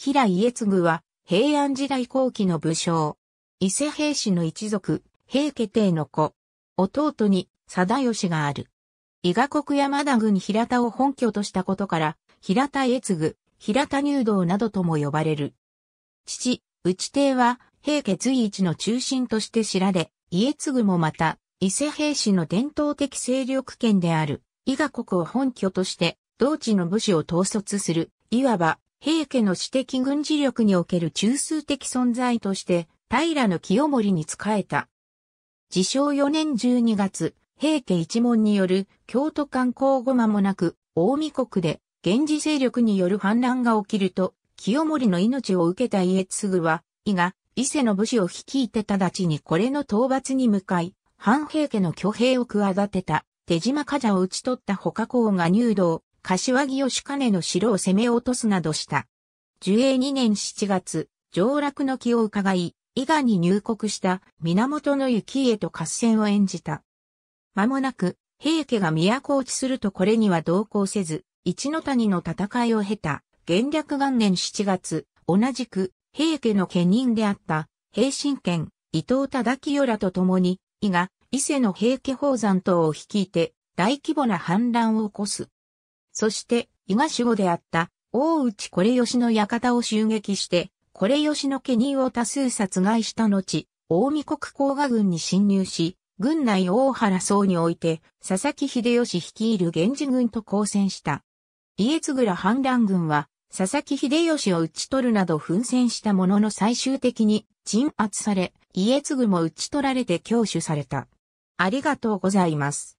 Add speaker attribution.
Speaker 1: 平家継は、平
Speaker 2: 安時代後期の武将。伊勢平氏の一族、平家帝の子。弟に、定義がある。伊賀国山田郡平田を本拠としたことから、平田家継、平田入道などとも呼ばれる。父、内帝は、平家随一の中心として知られ、家継もまた、伊勢平氏の伝統的勢力圏である、伊賀国を本拠として、同地の武士を統率する、いわば、平家の私的軍事力における中枢的存在として、平清盛に仕えた。自称4年12月、平家一門による京都観光後間もなく、大見国で、源氏勢力による反乱が起きると、清盛の命を受けた家継は、伊賀、伊勢の武士を率いて直ちにこれの討伐に向かい、反平家の挙兵を企てた、手島家者を討ち取った他校が入道、柏木義兼の城を攻め落とすなどした。寿永2年7月、上洛の気を伺い、伊賀に入国した源の幸家と合戦を演じた。間もなく、平家が都落ちするとこれには同行せず、一の谷の戦いを経た、元略元年7月、同じく、平家の家人であった、平信県、伊藤忠清らと共に、伊賀、伊勢の平家宝山等を率いて、大規模な反乱を起こす。そして、伊賀守護であった、大内これ吉の館を襲撃して、これ吉の家人を多数殺害した後、大見国甲賀軍に侵入し、軍内大原層において、佐々木秀吉率いる源氏軍と交戦した。家津倉反乱軍は、佐々木秀吉を討ち取るなど奮戦したものの最終的に鎮圧され、家継も討ち取られて教主された。
Speaker 1: ありがとうございます。